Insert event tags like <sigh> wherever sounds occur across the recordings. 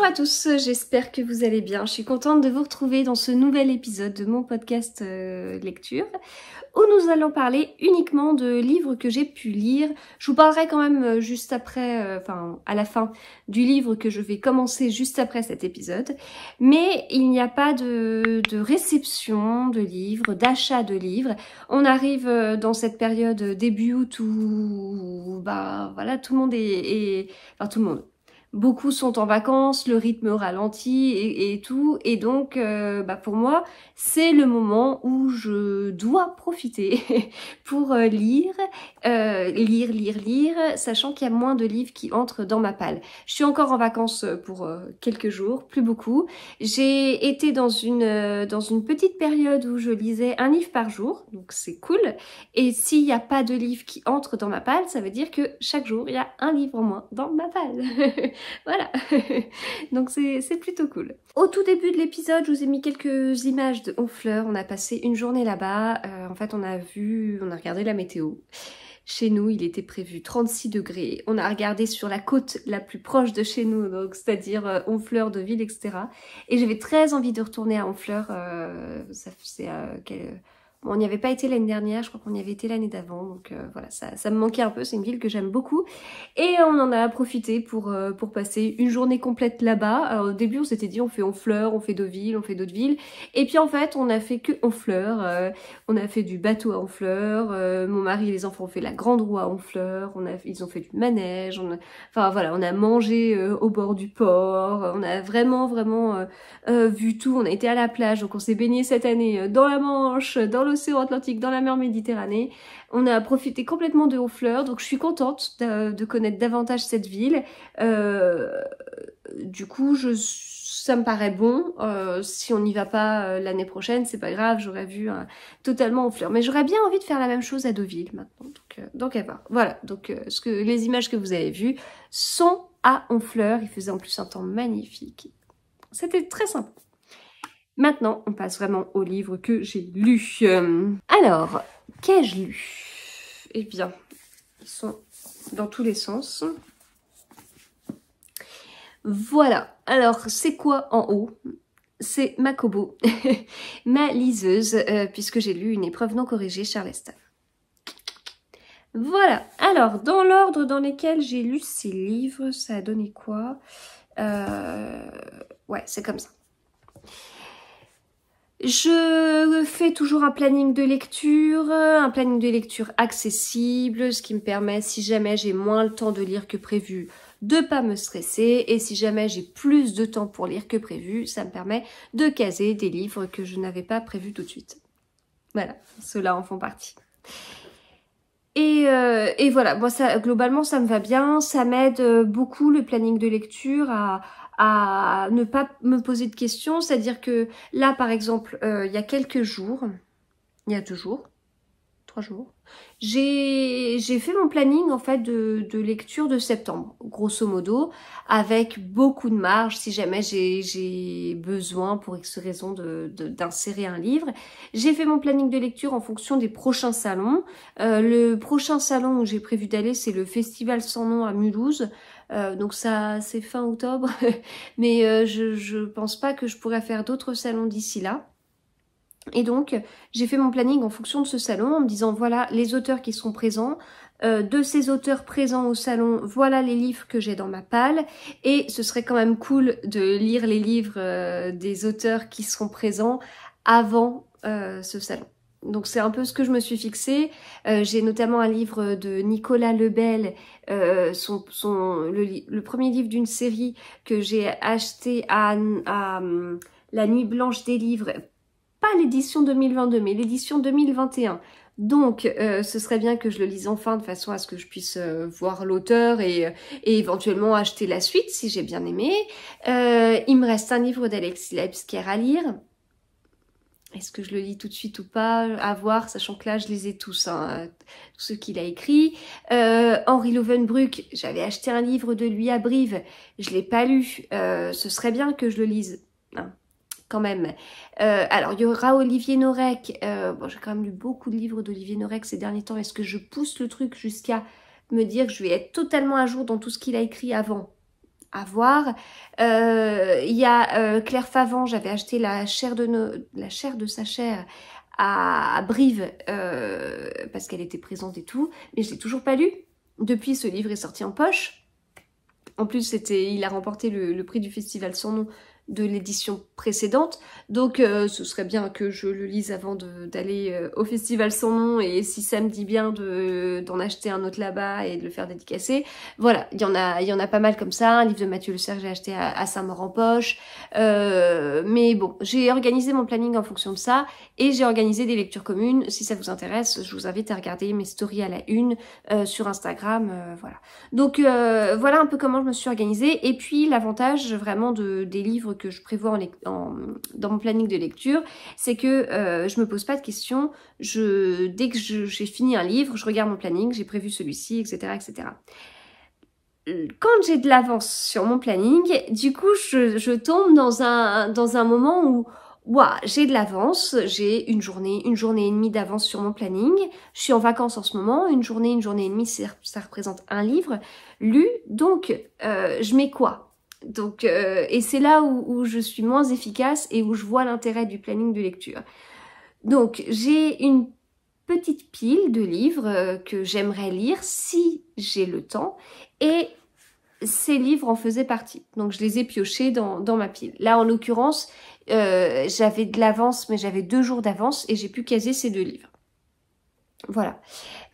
Bonjour à tous, j'espère que vous allez bien. Je suis contente de vous retrouver dans ce nouvel épisode de mon podcast euh, lecture où nous allons parler uniquement de livres que j'ai pu lire. Je vous parlerai quand même euh, juste après, euh, enfin à la fin du livre que je vais commencer juste après cet épisode. Mais il n'y a pas de, réception de livres, d'achat de livres. On arrive dans cette période début août où bah voilà, tout le monde est, est enfin tout le monde beaucoup sont en vacances, le rythme ralentit et, tout. Et donc, euh, bah pour moi, c'est le moment où je dois profiter <laughs> pour euh, lire, euh, lire, lire, lire, sachant qu'il y a moins de livres qui entrent dans ma palle. Je suis encore en vacances pour quelques jours, plus beaucoup. J'ai été dans une, dans une petite période où je lisais un livre par jour, donc c'est cool. Et s'il n'y a pas de livre qui entre dans ma palle, ça veut dire que chaque jour, il y a un livre en moins dans ma palle. <laughs> <laughs> voilà. <laughs> Donc c'est plutôt cool. Au tout début de l'épisode, je vous ai mis quelques images de Honfleur. On a passé une journée là-bas. Euh, en fait, on a vu, on a regardé la météo. Chez nous, il était prévu 36 degrés. On a regardé sur la côte la plus proche de chez nous, donc c'est-à-dire euh, Honfleur de ville, etc. Et j'avais très envie de retourner à Honfleur. Euh, ça c'est on n'y avait pas été l'année dernière, je crois qu'on y avait été l'année d'avant, donc euh, voilà, ça, ça, me manquait un peu, c'est une ville que j'aime beaucoup. Et on en a profité pour, euh, pour passer une journée complète là-bas. Alors au début on s'était dit on fait Honfleur, on fait villes, on fait d'autres villes. Et puis en fait on a fait que Honfleur, euh, on a fait du bateau à Honfleur, mon mari et les enfants ont fait la grande roue à Honfleur, on a, ils ont fait du manège, on enfin voilà, on a mangé au bord du port, on a vraiment vraiment vu tout, on a été à la plage, donc on s'est baigné cette année dans la Manche, dans le l'océan Atlantique, dans la mer Méditerranée. On a profité complètement de Honfleur, donc je suis contente de, connaître davantage cette ville. Euh, du coup, je, ça me paraît bon. Euh, si on n'y va pas euh, l'année prochaine, c'est pas grave, j'aurais vu totalement Honfleur. Mais j'aurais bien envie de faire la même chose à Deauville maintenant. Donc, à Voilà, donc ce que, les images que vous avez vues sont à Honfleur. Il faisait en plus un temps magnifique. C'était très simple. Maintenant, on passe vraiment aux livres que j'ai lus. Euh, alors, qu'ai-je lu Eh bien, ils sont dans tous les sens. Voilà. Alors, c'est quoi en haut C'est Makobo, <laughs> ma liseuse, euh, puisque j'ai lu une épreuve non corrigée, Charleston. Voilà. Alors, dans l'ordre dans lequel j'ai lu ces livres, ça a donné quoi euh, Ouais, c'est comme ça. Je fais toujours un planning de lecture, euh, un planning de lecture accessible, ce qui me permet, si jamais j'ai moins le temps de lire que prévu, de pas me stresser et si jamais j'ai plus de temps pour lire que prévu, ça me permet de caser des livres que je n'avais pas prévus tout de suite. Voilà, ceux en font partie. Et, euh, et voilà, moi ça globalement ça me va bien, ça m'aide euh, beaucoup le planning de lecture à, à ne pas me poser de questions. C'est-à-dire que là, par exemple, euh, il y a quelques jours, il y a deux jours, trois jours, j'ai fait mon planning en fait de, lecture de septembre, grosso modo, avec beaucoup de marge si jamais j'ai besoin pour X raison d'insérer un livre. J'ai fait mon planning de lecture en fonction des prochains salons. Euh, le prochain salon où j'ai prévu d'aller, c'est le Festival sans nom à Mulhouse. Euh, donc ça, c'est fin octobre, <laughs> mais euh, je, ne pense pas que je pourrais faire d'autres salons d'ici là. Et donc, j'ai fait mon planning en fonction de ce salon, en me disant voilà les auteurs qui sont présents, euh, de ces auteurs présents au salon, voilà les livres que j'ai dans ma palle, et ce serait quand même cool de lire les livres des auteurs qui seront présents avant ce salon donc c'est un peu ce que je me suis fixé. Euh, j'ai notamment un livre de Nicolas Lebel, euh, son, le, premier livre d'une série que j'ai acheté à, à hum, la Nuit Blanche des Livres. Pas l'édition 2022, mais l'édition 2021. Donc, euh, ce serait bien que je le lise enfin de façon à ce que je puisse voir l'auteur et, éventuellement acheter la suite si j'ai bien aimé. il me reste un livre d'Alexis Lebsker à lire. Est-ce que je le lis tout de suite ou pas À voir, sachant que là, je les ai tous, hein, ce qu'il a écrit. Euh, Henri Lovenbruck, j'avais acheté un livre de lui à Brive, je l'ai pas lu. Euh, ce serait bien que je le lise, hein, quand même. Euh, alors, il y aura Olivier Norek. bon, j'ai quand même lu beaucoup de livres d'Olivier Norek ces derniers temps. Est-ce que je pousse le truc jusqu'à me dire que je vais être totalement à jour dans tout ce qu'il a écrit avant à voir. Euh, il y a euh, Claire Favant, j'avais acheté la chair de, la chair de sa chair à, Brive euh, parce qu'elle était présente et tout, mais je l'ai toujours pas lu. Depuis, ce livre est sorti en poche. En plus, c'était, il a remporté le, le, prix du festival sans nom de l'édition précédente. Donc euh, ce serait bien que je le lise avant d'aller euh, au festival sans nom et si ça me dit bien d'en acheter un autre là-bas et de le faire dédicacer. Voilà, il y en a y en a pas mal comme ça, un livre de Mathieu Le serge j'ai acheté à, Saint-Maur-en-Poche. Euh, mais bon, j'ai organisé mon planning en fonction de ça et j'ai organisé des lectures communes. Si ça vous intéresse, je vous invite à regarder mes stories à la une sur Instagram, voilà. Donc voilà un peu comment je me suis organisée et puis l'avantage vraiment de, des livres que je prévois dans mon planning de lecture, c'est que je euh, je me pose pas de questions. dès que j'ai fini un livre, je regarde mon planning, j'ai prévu celui-ci, etc., etc. Quand j'ai de l'avance sur mon planning, du coup, je, tombe dans un, moment où j'ai de l'avance, j'ai une journée, une journée et demie d'avance sur mon planning. Je suis en vacances en ce moment, une journée, une journée et demie, ça représente un livre lu. Donc, euh, je mets quoi donc, euh, et c'est là où, je suis moins efficace et où je vois l'intérêt du planning de lecture. Donc, j'ai une petite pile de livres euh, que j'aimerais lire si j'ai le temps et ces livres en faisaient partie. Donc, je les ai piochés dans, ma pile. Là, en l'occurrence, euh, j'avais de l'avance, mais j'avais deux jours d'avance et j'ai pu caser ces deux livres. Voilà.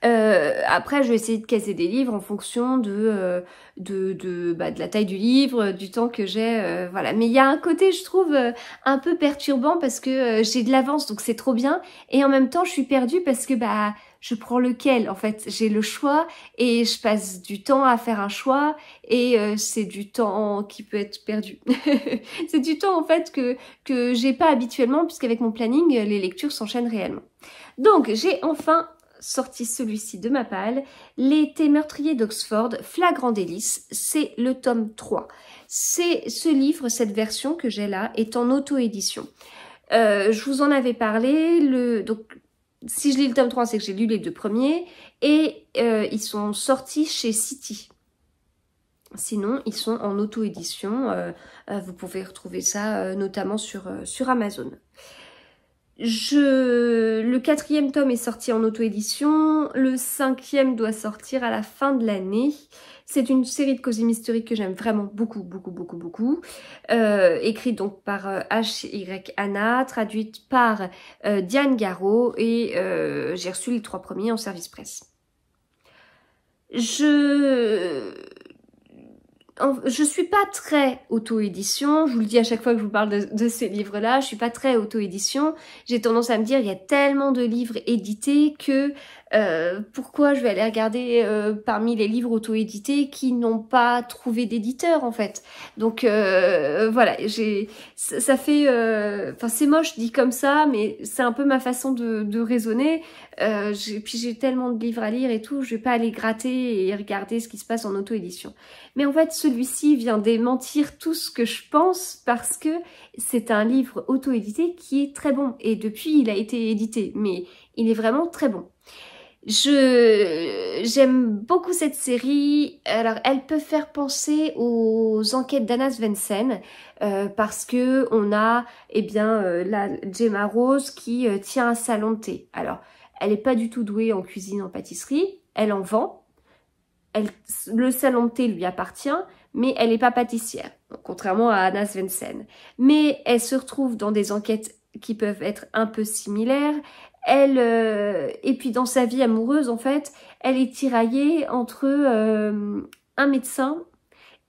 Euh, après, je vais essayer de caser des livres en fonction de, euh, de, de, bah, de, la taille du livre, du temps que j'ai. Euh, voilà. Mais il y a un côté, je trouve, un peu perturbant parce que j'ai de l'avance, donc c'est trop bien. Et en même temps, je suis perdue parce que bah, je prends lequel. En fait, j'ai le choix et je passe du temps à faire un choix et c'est du temps qui peut être perdu. <laughs> c'est du temps, en fait, que, que j'ai pas habituellement puisqu'avec mon planning, les lectures s'enchaînent réellement. Donc, j'ai enfin sorti celui-ci de ma palle, L'été meurtrier d'Oxford, flagrant délice, c'est le tome 3. C'est ce livre, cette version que j'ai là, est en auto-édition. Euh, je vous en avais parlé, le, donc si je lis le tome 3, c'est que j'ai lu les deux premiers, et euh, ils sont sortis chez City. Sinon, ils sont en auto-édition. Euh, vous pouvez retrouver ça notamment sur, sur Amazon. Je... Le quatrième tome est sorti en auto-édition, le cinquième doit sortir à la fin de l'année. C'est une série de cosy historiques que j'aime vraiment beaucoup, beaucoup, beaucoup, beaucoup. Euh, écrite donc par H.Y. Euh, Anna, traduite par euh, Diane Garot et euh, j'ai reçu les trois premiers en service presse. Je je suis pas très auto-édition. Je vous le dis à chaque fois que je vous parle de, ces livres-là. Je suis pas très auto-édition. J'ai tendance à me dire, il y a tellement de livres édités que euh, pourquoi je vais aller regarder euh, parmi les livres auto-édités qui n'ont pas trouvé d'éditeur en fait Donc euh, voilà, j'ai ça, fait, enfin c'est moche dit comme ça, mais c'est un peu ma façon de, de raisonner. puis j'ai tellement de livres à lire et tout, je vais pas aller gratter et regarder ce qui se passe en auto-édition. Mais en fait, celui-ci vient démentir tout ce que je pense parce que c'est un livre auto-édité qui est très bon et depuis il a été édité, mais il est vraiment très bon. Je j'aime beaucoup cette série. Alors, elle peut faire penser aux enquêtes d'Anna Svensson euh, parce que on a, eh bien, euh, la Gemma Rose qui euh, tient un salon de thé. Alors, elle n'est pas du tout douée en cuisine, en pâtisserie. Elle en vend. Elle, le salon de thé lui appartient, mais elle n'est pas pâtissière, contrairement à Anna Svensson. Mais elle se retrouve dans des enquêtes qui peuvent être un peu similaires elle euh, et puis dans sa vie amoureuse en fait, elle est tiraillée entre euh, un médecin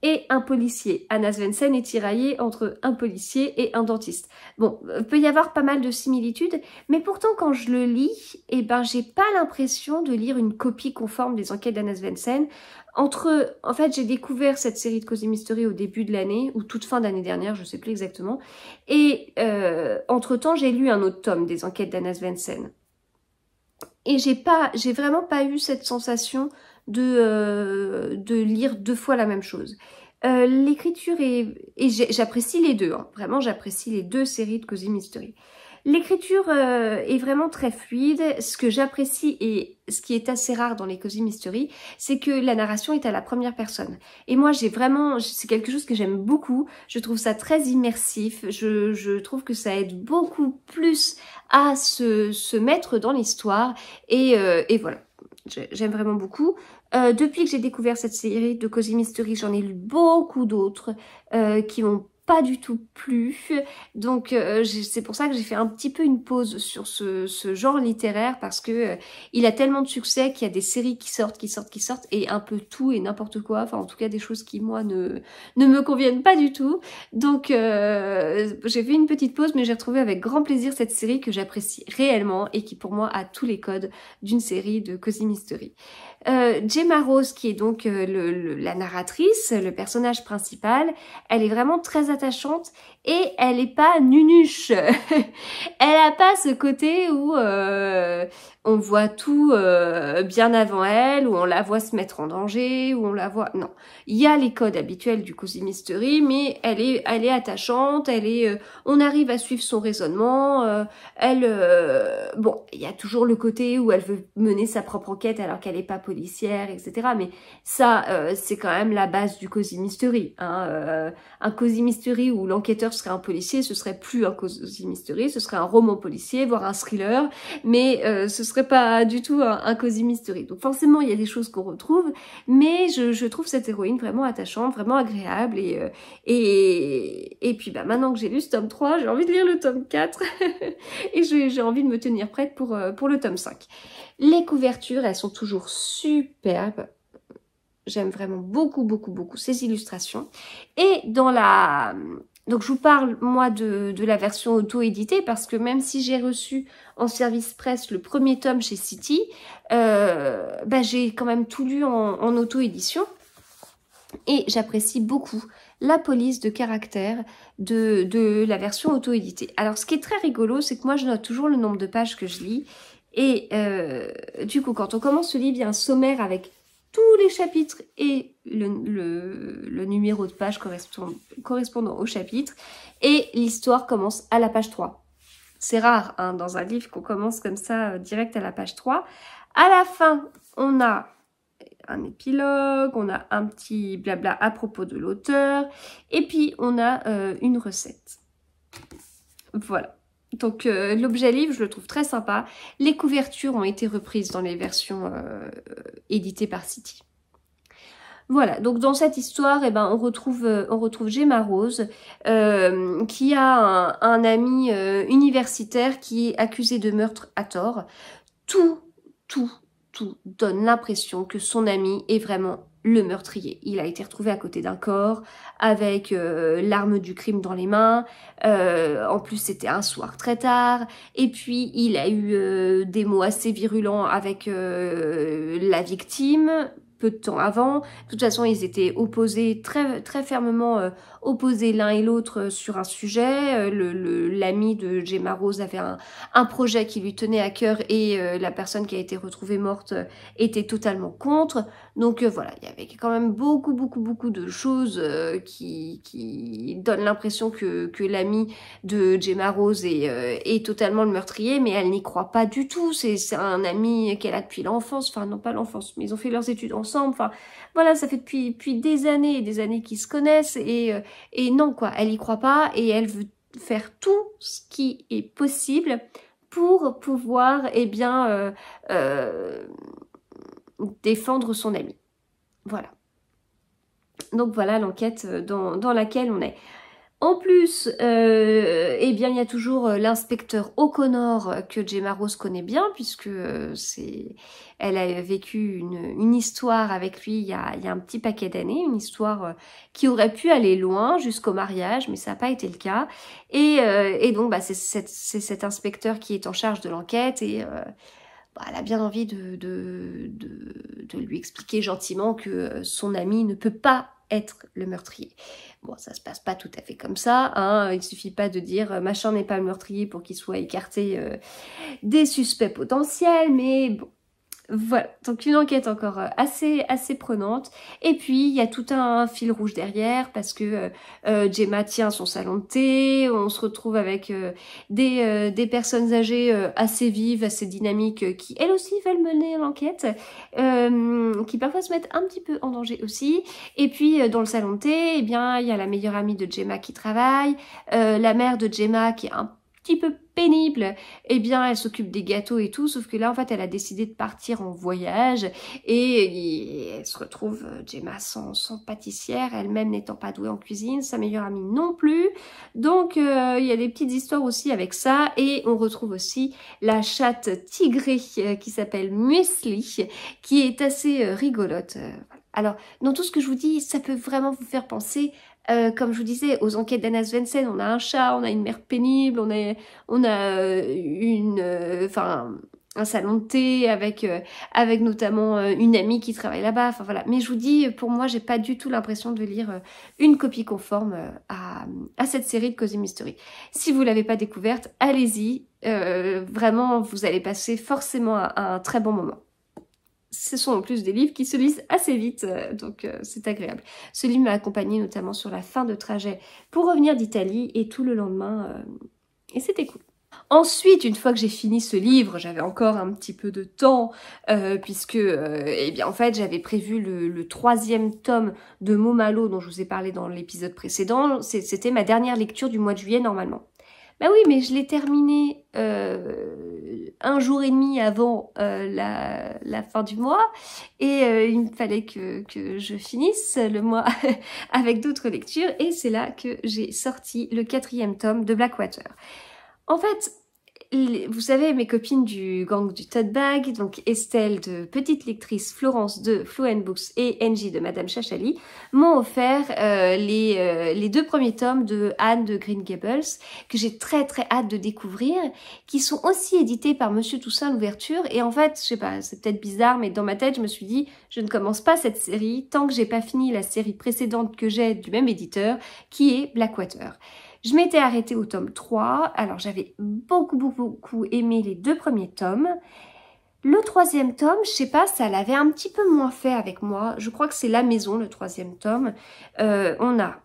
et un policier. Anna Svensson est tiraillée entre un policier et un dentiste. Bon, euh, peut y avoir pas mal de similitudes, mais pourtant quand je le lis, eh ben j'ai pas l'impression de lire une copie conforme des enquêtes d'Anna Svensson. Entre, en fait, j'ai découvert cette série de Cosy Mystery au début de l'année ou toute fin d'année dernière, je sais plus exactement, et euh, entre temps j'ai lu un autre tome des enquêtes d'Anna Svensson. Et j'ai pas, j'ai vraiment pas eu cette sensation de, euh, de lire deux fois la même chose. Euh, l'écriture est... Et j'apprécie les deux, hein. vraiment j'apprécie les deux séries de Cozy Mystery. L'écriture euh, est vraiment très fluide. Ce que j'apprécie et ce qui est assez rare dans les Cozy Mystery, c'est que la narration est à la première personne. Et moi, j'ai vraiment... C'est quelque chose que j'aime beaucoup. Je trouve ça très immersif. Je, je, trouve que ça aide beaucoup plus à se, se mettre dans l'histoire. Et, euh, et voilà j'aime vraiment beaucoup. Euh, depuis que j'ai découvert cette série de Cozy Mystery, j'en ai lu beaucoup d'autres euh, qui m'ont pas du tout plu. Donc euh, c'est pour ça que j'ai fait un petit peu une pause sur ce, genre littéraire parce que euh, il a tellement de succès qu'il y a des séries qui sortent, qui sortent, qui sortent et un peu tout et n'importe quoi. Enfin en tout cas des choses qui moi ne me conviennent pas du tout. Donc j'ai fait une petite pause mais j'ai retrouvé avec grand plaisir cette série que j'apprécie réellement et qui pour moi a tous les codes d'une série de Cozy Mystery. Euh, Gemma Rose, qui est donc euh, la narratrice, le personnage principal, elle est vraiment très attachante et elle n'est pas nunuche. <laughs> elle a pas ce côté où euh, on voit tout euh, bien avant elle, où on la voit se mettre en danger, où on la voit... Non, il y a les codes habituels du Cozy Mystery, mais elle est, elle est attachante, elle est, on arrive à suivre son raisonnement, elle... bon, il y a toujours le côté où elle veut mener sa propre enquête alors qu'elle est pas policière, etc. Mais ça, euh, c'est quand même la base du cozy mystery. Hein, euh, un cozy mystery où l'enquêteur serait un policier, ce serait plus un cozy mystery, ce serait un roman policier, voire un thriller, mais euh, ce serait pas du tout un, cozy mystery. Donc forcément, il y a des choses qu'on retrouve, mais je, trouve cette héroïne vraiment attachante, vraiment agréable, et et, puis bah maintenant que j'ai lu ce tome 3, j'ai envie de lire le tome 4, <laughs> et j'ai envie de me tenir prête pour pour le tome 5. Les couvertures, elles sont toujours superbe. J'aime vraiment beaucoup, beaucoup, beaucoup ces illustrations. Et dans la... Donc je vous parle, moi, de, la version auto-éditée, parce que même si j'ai reçu en service presse le premier tome chez City, euh, bah, j'ai quand même tout lu en, auto-édition. Et j'apprécie beaucoup la police de caractère de, de la version auto-éditée. Alors ce qui est très rigolo, c'est que moi je note toujours le nombre de pages que je lis et euh, du coup, quand on commence le livre, il y a un sommaire avec tous les chapitres et le, numéro de page correspondant, au chapitre. Et l'histoire commence à la page 3. C'est rare hein, dans un livre qu'on commence comme ça euh, direct à la page 3. À la fin, on a un épilogue, on a un petit blabla à propos de l'auteur, et puis on a euh, une recette. Voilà. Donc euh, l'objet livre, je le trouve très sympa. Les couvertures ont été reprises dans les versions euh, euh, éditées par City. Voilà, donc dans cette histoire, eh ben, on retrouve on retrouve Gemma Rose, qui a un, un ami universitaire qui est accusé de meurtre à tort. Tout, tout, tout donne l'impression que son ami est vraiment le meurtrier. Il a été retrouvé à côté d'un corps, avec euh, l'arme du crime dans les mains. Euh, en plus, c'était un soir très tard. Et puis, il a eu euh, des mots assez virulents avec la victime, peu de temps avant. De toute façon, ils étaient opposés, très, très fermement euh, opposés l'un et l'autre euh, sur un sujet. Euh, l'ami le, l'ami de Gemma Rose avait un, un, projet qui lui tenait à cœur et la personne qui a été retrouvée morte était totalement contre. Donc voilà, il y avait quand même beaucoup, beaucoup, beaucoup de choses qui, qui donnent l'impression que, que l'ami de Gemma Rose est, est totalement le meurtrier, mais elle n'y croit pas du tout. C'est un ami qu'elle a depuis l'enfance, enfin non pas l'enfance, mais ils ont fait leurs études ensemble Enfin, voilà, ça fait depuis, depuis des années et des années qu'ils se connaissent. Et, euh, et non, quoi, elle y croit pas et elle veut faire tout ce qui est possible pour pouvoir, eh bien, euh, euh, défendre son ami. Voilà. Donc voilà l'enquête dans, laquelle on est. En plus, euh, eh bien, il y a toujours euh, l'inspecteur O'Connor euh, que Gemma Rose connaît bien, puisque c'est, elle a vécu une, histoire avec lui il y a, un petit paquet d'années, une histoire qui aurait pu aller loin jusqu'au mariage, mais ça n'a pas été le cas. Et, et donc, bah, c'est, cet inspecteur qui est en charge de l'enquête et bah, elle a bien envie de, de, de lui expliquer gentiment que son ami ne peut pas être le meurtrier. Bon, ça se passe pas tout à fait comme ça. Hein. Il suffit pas de dire euh, machin n'est pas meurtrier pour qu'il soit écarté euh, des suspects potentiels, mais bon, voilà, donc une enquête encore euh, assez assez prenante. Et puis il y a tout un fil rouge derrière parce que euh, euh, Gemma tient son salon de thé, on se retrouve avec des, des personnes âgées assez vives, assez dynamiques, qui elles aussi veulent mener l'enquête, qui parfois se mettent un petit peu en danger aussi. Et puis dans le salon de thé, eh bien il y a la meilleure amie de Gemma qui travaille, la mère de Gemma qui est un peu pénible. et eh bien, elle s'occupe des gâteaux et tout, sauf que là, en fait, elle a décidé de partir en voyage et, elle se retrouve, euh, Gemma, sans, pâtissière, elle-même n'étant pas douée en cuisine, sa meilleure amie non plus. Donc, euh, il y a des petites histoires aussi avec ça et on retrouve aussi la chatte tigrée euh, qui s'appelle Muesli, qui est assez rigolote. Alors, dans tout ce que je vous dis, ça peut vraiment vous faire penser euh, comme je vous disais, aux enquêtes d'Anna Svensson, on a un chat, on a une mère pénible, on a, on a euh, une, euh, un salon de thé avec, avec notamment une amie qui travaille là-bas. Enfin voilà. Mais je vous dis, pour moi, j'ai pas du tout l'impression de lire une copie conforme à, à, cette série de Cozy Mystery. Si vous l'avez pas découverte, allez-y. vraiment, vous allez passer forcément un très bon moment ce sont en plus des livres qui se lisent assez vite, euh, donc euh, c'est agréable. Ce livre m'a accompagné notamment sur la fin de trajet pour revenir d'Italie et tout le lendemain, euh, et c'était cool. Ensuite, une fois que j'ai fini ce livre, j'avais encore un petit peu de temps, puisque, eh bien, en fait, j'avais prévu le, le, troisième tome de Momalo, dont je vous ai parlé dans l'épisode précédent. C'était ma dernière lecture du mois de juillet, normalement. Bah oui, mais je l'ai terminé euh, un jour et demi avant euh, la, fin du mois et euh, il me fallait que, que, je finisse le mois <laughs> avec d'autres lectures et c'est là que j'ai sorti le quatrième tome de Blackwater. En fait, vous savez, mes copines du gang du tote bag, donc Estelle de Petite Lectrice, Florence de Fluent Books et Angie de Madame Chachali, m'ont offert euh, euh, les, deux premiers tomes de Anne de Green Gables, que j'ai très très hâte de découvrir, qui sont aussi édités par Monsieur Toussaint l'ouverture. Et en fait, je sais pas, c'est peut-être bizarre, mais dans ma tête, je me suis dit, je ne commence pas cette série tant que j'ai pas fini la série précédente que j'ai du même éditeur, qui est Blackwater. Je m'étais arrêtée au tome 3. Alors j'avais beaucoup, beaucoup, beaucoup aimé les deux premiers tomes. Le troisième tome, je sais pas, ça l'avait un petit peu moins fait avec moi. Je crois que c'est la maison, le troisième tome. Euh, on a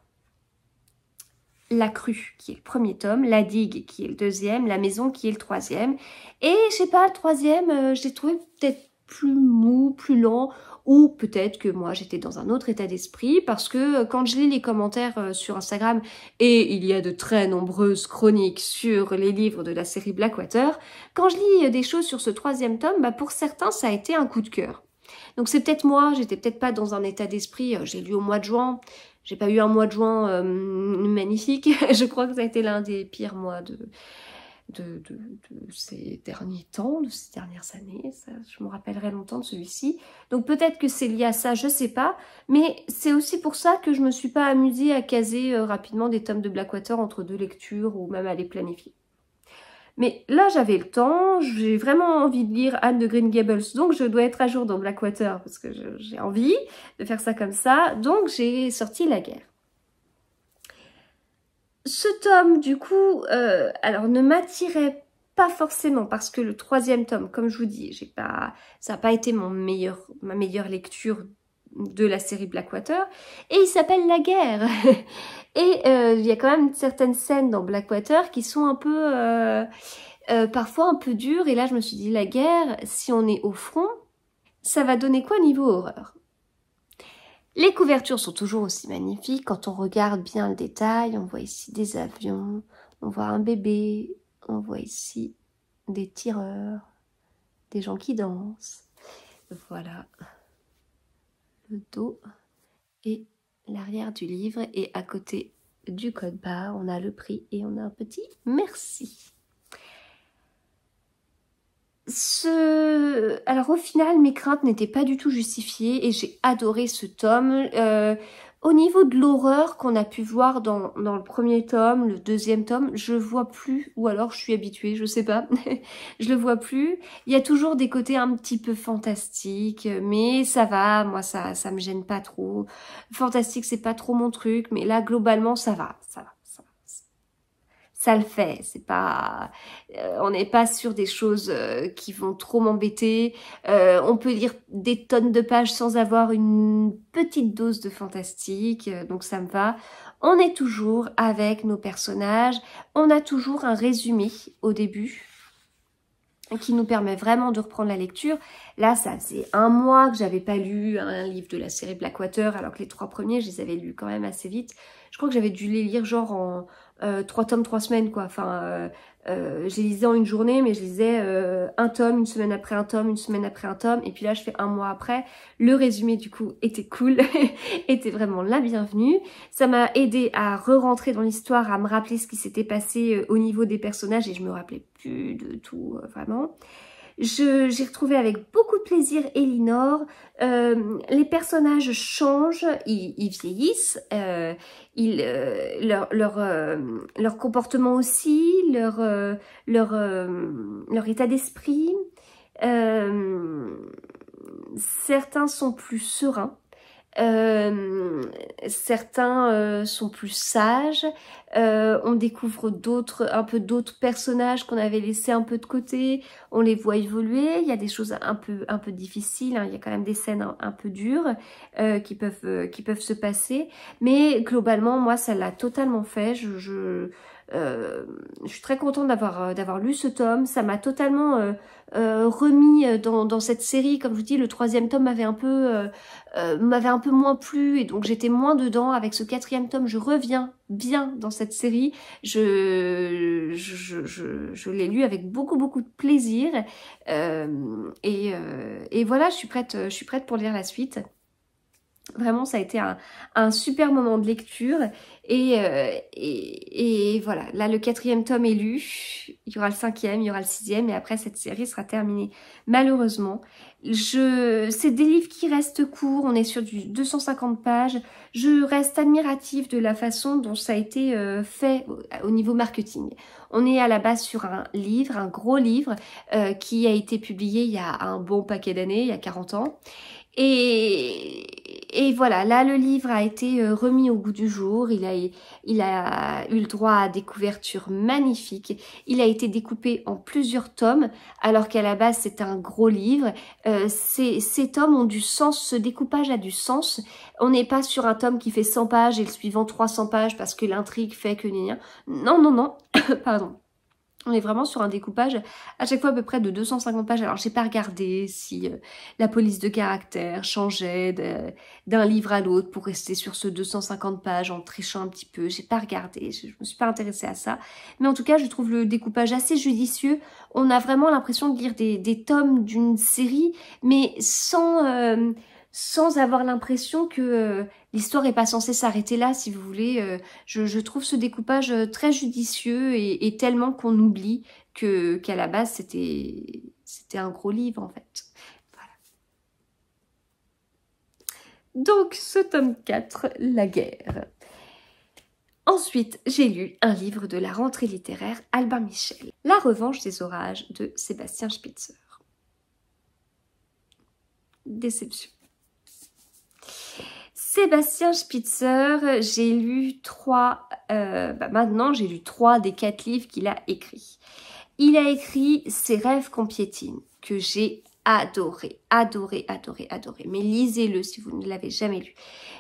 la crue qui est le premier tome, la digue qui est le deuxième, la maison qui est le troisième. Et je sais pas, le troisième, j'ai euh, je trouvé peut-être plus mou, plus lent ou peut-être que moi j'étais dans un autre état d'esprit parce que euh, quand je lis les commentaires euh, sur Instagram et il y a de très nombreuses chroniques sur les livres de la série Blackwater, quand je lis euh, des choses sur ce troisième tome, bah, pour certains ça a été un coup de cœur. Donc c'est peut-être moi, j'étais peut-être pas dans un état d'esprit, j'ai lu au mois de juin, j'ai pas eu un mois de juin magnifique, <laughs> je crois que ça a été l'un des pires mois de, de, ces derniers temps, de ces dernières années. je me rappellerai longtemps de celui-ci. Donc peut-être que c'est lié à ça, je ne sais pas. Mais c'est aussi pour ça que je ne me suis pas amusée à caser euh, rapidement des tomes de Blackwater entre deux lectures ou même à les planifier. Mais là, j'avais le temps, j'ai vraiment envie de lire Anne de Green Gables, donc je dois être à jour dans Blackwater, parce que j'ai envie de faire ça comme ça, donc j'ai sorti La Guerre ce tome, du coup, euh, alors ne m'attirait pas forcément parce que le troisième tome, comme je vous dis, j'ai pas, ça n'a pas été mon meilleur, ma meilleure lecture de la série Blackwater et il s'appelle La Guerre <laughs> et euh, il y a quand même certaines scènes dans Blackwater qui sont un peu euh, parfois un peu dures et là je me suis dit La Guerre, si on est au front, ça va donner quoi niveau horreur les couvertures sont toujours aussi magnifiques. Quand on regarde bien le détail, on voit ici des avions, on voit un bébé, on voit ici des tireurs, des gens qui dansent. Voilà le dos et l'arrière du livre. Et à côté du code barre, on a le prix et on a un petit merci. Ce euh, alors au final, mes craintes n'étaient pas du tout justifiées et j'ai adoré ce tome. Euh, au niveau de l'horreur qu'on a pu voir dans, le premier tome, le deuxième tome, je vois plus, ou alors je suis habituée, je sais pas, <laughs> je le vois plus. Il y a toujours des côtés un petit peu fantastiques, mais ça va, moi ça, ça me gêne pas trop. Fantastique, c'est pas trop mon truc, mais là globalement ça va, ça va ça le fait. C'est pas, euh, on n'est pas sur des choses euh, qui vont trop m'embêter. Euh, on peut lire des tonnes de pages sans avoir une petite dose de fantastique, donc ça me va. On est toujours avec nos personnages. On a toujours un résumé au début qui nous permet vraiment de reprendre la lecture. Là, ça faisait un mois que j'avais pas lu un livre de la série Blackwater, alors que les trois premiers, je les avais lus quand même assez vite. Je crois que j'avais dû les lire genre en, euh, trois tomes, trois semaines, quoi. Enfin, euh, euh je lisais en une journée, mais je lisais euh, un tome, une semaine après un tome, une semaine après un tome, et puis là je fais un mois après. Le résumé du coup était cool, <laughs> était vraiment la bienvenue. Ça m'a aidé à re-rentrer dans l'histoire, à me rappeler ce qui s'était passé au niveau des personnages, et je me rappelais plus de tout, vraiment. J'ai retrouvé avec beaucoup de plaisir Elinor. Euh, les personnages changent, ils, vieillissent, euh, ils, euh, leur, leur, leur, comportement aussi, leur, leur, leur état d'esprit. certains sont plus sereins, euh, certains euh, sont plus sages, euh, on découvre d'autres, un peu d'autres personnages qu'on avait laissés un peu de côté, on les voit évoluer, il y a des choses un peu, un peu difficiles, hein. il y a quand même des scènes un, peu dures qui, peuvent, qui peuvent se passer, mais globalement moi ça l'a totalement fait, je, je, suis très contente d'avoir lu ce tome, ça m'a totalement euh, remis euh, dans, cette série. Comme je vous dis, le troisième tome m'avait un peu euh, m'avait un peu moins plu et donc j'étais moins dedans. Avec ce quatrième tome, je reviens bien dans cette série. Je, je, je, je l'ai lu avec beaucoup beaucoup de plaisir et, et voilà, je suis prête, je suis prête pour lire la suite. Vraiment, ça a été un, super moment de lecture. Euh, et, voilà, là, le quatrième tome est lu. Il y aura le cinquième, il y aura le sixième. Et après, cette série sera terminée, malheureusement. Je... C'est des livres qui restent courts. On est sur du 250 pages. Je reste admirative de la façon dont ça a été euh, fait au, niveau marketing. On est à la base sur un livre, un gros livre, euh, qui a été publié il y a un bon paquet d'années, il y a 40 ans. Et, et, voilà, là le livre a été euh, remis au goût du jour, il a, il a eu le droit à des couvertures magnifiques, il a été découpé en plusieurs tomes, alors qu'à la base c'est un gros livre. Euh, ces, ces, tomes ont du sens, ce découpage a du sens. On n'est pas sur un tome qui fait 100 pages et le suivant 300 pages parce que l'intrigue fait que... Non, non, non, <coughs> pardon on est vraiment sur un découpage à chaque fois à peu près de 250 pages. Alors j'ai pas regardé si euh, la police de caractère changeait d'un livre à l'autre pour rester sur ce 250 pages en trichant un petit peu. J'ai pas regardé, je, ne me suis pas intéressée à ça. Mais en tout cas, je trouve le découpage assez judicieux. On a vraiment l'impression de lire des, des tomes d'une série, mais sans... Euh, sans avoir l'impression que euh, l'histoire n'est pas censée s'arrêter là, si vous voulez. Euh, je, trouve ce découpage euh, très judicieux et, tellement qu'on oublie que qu'à la base c'était c'était un gros livre en fait. Donc ce tome 4, La guerre. Ensuite, j'ai lu un livre de la rentrée littéraire Albin Michel, La revanche des orages de Sébastien Spitzer déception. Sébastien Spitzer, j'ai lu trois, euh, bah, maintenant j'ai lu trois des quatre livres qu'il a écrits. Il a écrit Ses rêves compiétines » que j'ai adoré, adoré, adoré, adoré. Mais lisez-le si vous ne l'avez jamais lu.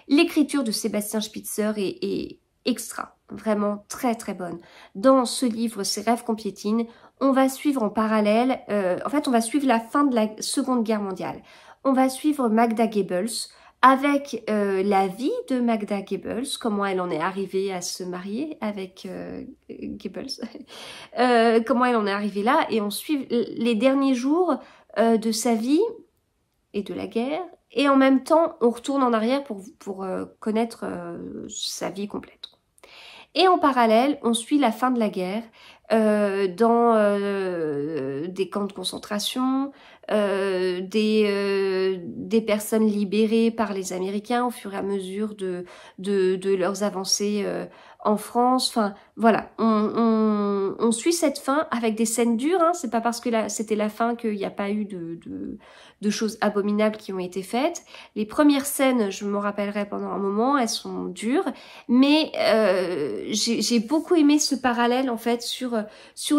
L'écriture de Sébastien Spitzer est, extra, vraiment très très bonne. Dans ce livre, Ses rêves compiétines », on va suivre en parallèle, euh, en fait on va suivre la fin de la Seconde Guerre mondiale. On va suivre Magda Goebbels, avec euh, la vie de Magda Goebbels, comment elle en est arrivée à se marier avec euh, Goebbels, <laughs> euh, comment elle en est arrivée là, et on suit les derniers jours de sa vie et de la guerre, et en même temps on retourne en arrière pour, pour connaître sa vie complète. Et en parallèle, on suit la fin de la guerre, euh, dans euh, des camps de concentration, euh, des, des personnes libérées par les Américains au fur et à mesure de, de, de leurs avancées en France. Enfin, voilà, on, suit cette fin avec des scènes dures. Hein. C'est pas parce que c'était la fin qu'il n'y a pas eu de, choses abominables qui ont été faites. Les premières scènes, je me rappellerai pendant un moment, elles sont dures. Mais euh, j'ai beaucoup aimé ce parallèle en fait sur,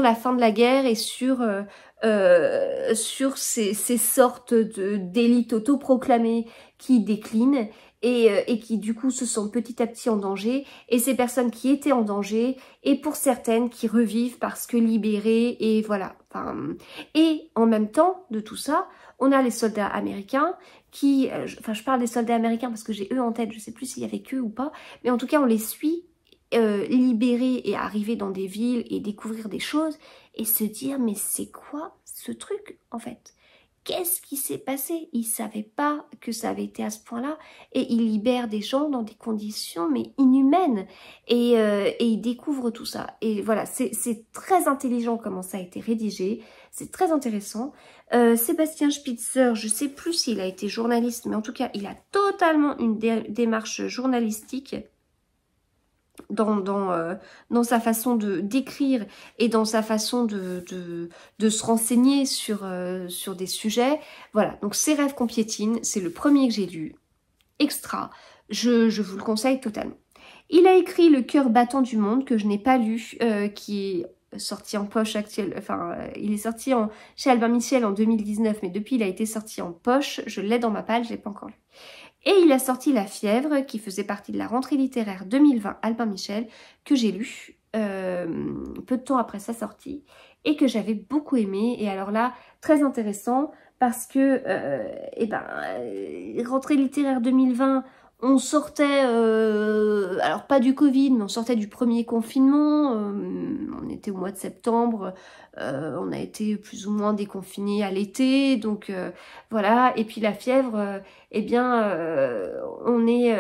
la fin de la guerre et sur euh, euh, sur ces, ces sortes d'élites autoproclamées qui déclinent euh, et, qui du coup se sentent petit à petit en danger et ces personnes qui étaient en danger et pour certaines qui revivent parce que libérées et voilà. Enfin, et en même temps de tout ça, on a les soldats américains qui, euh, enfin je parle des soldats américains parce que j'ai eux en tête, je sais plus s'il y avait eux ou pas, mais en tout cas on les suit euh, libérés et arriver dans des villes et découvrir des choses et se dire mais c'est quoi ce truc en fait qu'est-ce qui s'est passé Il ne savait pas que ça avait été à ce point-là. Et il libère des gens dans des conditions mais inhumaines. Et, euh, il découvre tout ça. Et voilà, c'est très intelligent comment ça a été rédigé. C'est très intéressant. Euh, Sébastien Spitzer, je ne sais plus s'il a été journaliste, mais en tout cas, il a totalement une démarche journalistique dans, euh, dans, sa façon de d'écrire et dans sa façon de, se renseigner sur, euh, sur des sujets. Voilà, donc Ses rêves qu'on piétine, c'est le premier que j'ai lu. Extra, je, vous le conseille totalement. Il a écrit Le cœur battant du monde, que je n'ai pas lu, euh, qui est sorti en poche actuelle, enfin il est sorti chez Albin Michel en 2019, mais depuis il a été sorti en poche, je l'ai dans ma palle, je l'ai pas encore lu. Et il a sorti La fièvre, qui faisait partie de la rentrée littéraire 2020 Albin Michel, que j'ai lu euh, peu de temps après sa sortie et que j'avais beaucoup aimé. Et alors là, très intéressant parce que, euh, eh ben, euh, rentrée littéraire 2020, on sortait, euh, alors pas du Covid, mais on sortait du premier confinement, euh, on était au mois de septembre, euh, on a été plus ou moins déconfiné à l'été, donc voilà, et puis la fièvre, eh bien, on est...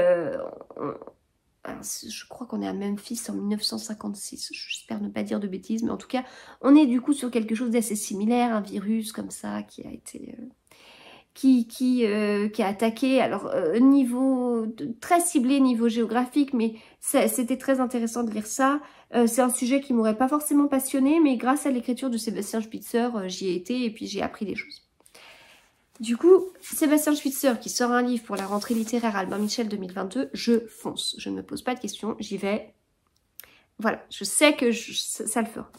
je crois qu'on est à Memphis en 1956, j'espère ne pas dire de bêtises, mais en tout cas, on est du coup sur quelque chose d'assez similaire, un virus comme ça qui a été qui, qui, euh, qui a attaqué, alors euh, niveau très ciblé niveau géographique, mais c'était très intéressant de lire ça. Euh, c'est un sujet qui m'aurait pas forcément passionné, mais grâce à l'écriture de Sébastien Spitzer, euh, j'y ai été et puis j'ai appris des choses. Du coup, Sébastien Spitzer qui sort un livre pour la rentrée littéraire Albin Michel 2022, je fonce, je ne me pose pas de questions, j'y vais. Voilà, je sais que ça, ça le fera.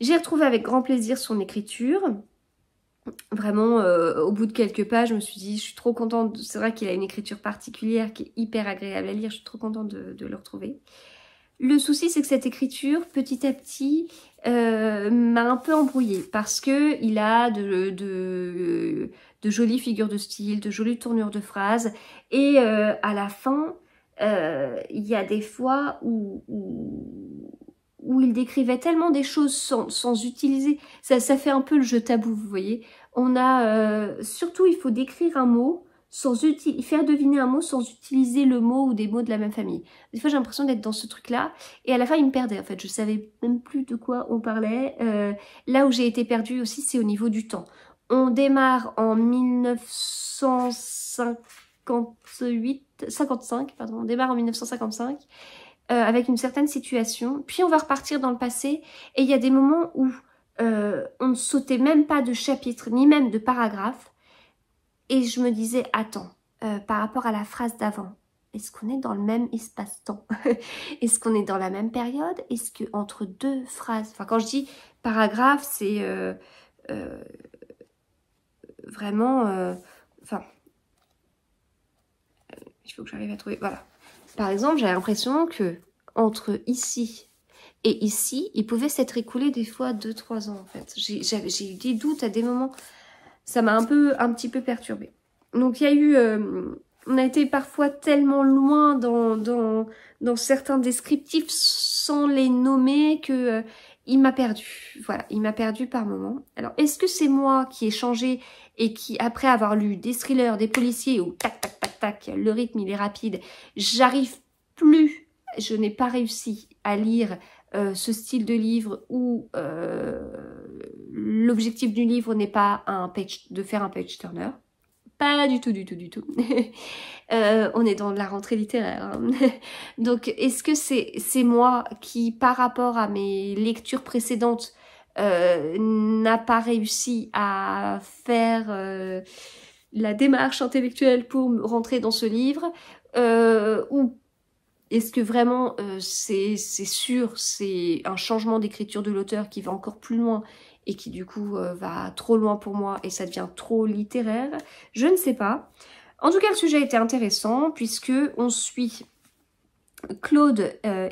J'ai retrouvé avec grand plaisir son écriture, vraiment, euh, au bout de quelques pages, je me suis dit, je suis trop contente. C'est vrai qu'il a une écriture particulière qui est hyper agréable à lire. Je suis trop contente de, le retrouver. Le souci, c'est que cette écriture, petit à petit, euh, m'a un peu embrouillée parce que il a de, de, jolies figures de style, de jolies tournures de phrases, et euh, à la fin, il y a des fois où, où où il décrivait tellement des choses sans, sans utiliser. Ça, ça, fait un peu le jeu tabou, vous voyez. On a euh, surtout, il faut décrire un mot sans faire deviner un mot sans utiliser le mot ou des mots de la même famille. Des fois, j'ai l'impression d'être dans ce truc-là. Et à la fin, il me perdait, en fait. Je savais même plus de quoi on parlait. Euh, là où j'ai été perdue aussi, c'est au niveau du temps. On démarre en 1958, 55, pardon. On démarre en 1955. Euh, avec une certaine situation, puis on va repartir dans le passé, et il y a des moments où euh, on ne sautait même pas de chapitre, ni même de paragraphe, et je me disais, attends, euh, par rapport à la phrase d'avant, est-ce qu'on est dans le même espace-temps <laughs> Est-ce qu'on est dans la même période Est-ce que entre deux phrases, enfin quand je dis paragraphe, c'est vraiment, enfin, il faut que j'arrive à trouver, voilà, par exemple, j'ai l'impression que entre ici et ici, il pouvait s'être écoulé des fois deux, trois ans en fait. J'ai eu des doutes à des moments. Ça m'a un peu, un petit peu perturbée. Donc il y a eu, euh, on a été parfois tellement loin dans, dans, dans certains descriptifs sans les nommer que euh, il m'a perdu. Voilà, il m'a perdu par moment. Alors est-ce que c'est moi qui ai changé et qui après avoir lu des thrillers, des policiers ou tac tac le rythme il est rapide. J'arrive plus, je n'ai pas réussi à lire euh, ce style de livre où euh, l'objectif du livre n'est pas un page, de faire un page turner. Pas du tout, du tout, du tout. <laughs> Euh, on est dans la rentrée littéraire. Hein. <laughs> Donc, est-ce que c'est moi qui, par rapport à mes lectures précédentes, n'a pas réussi à faire la démarche intellectuelle pour rentrer dans ce livre euh, ou est-ce que vraiment euh, c'est sûr, c'est un changement d'écriture de l'auteur qui va encore plus loin et qui du coup euh, va trop loin pour moi et ça devient trop littéraire Je ne sais pas. En tout cas, le sujet était intéressant puisque on suit Claude euh,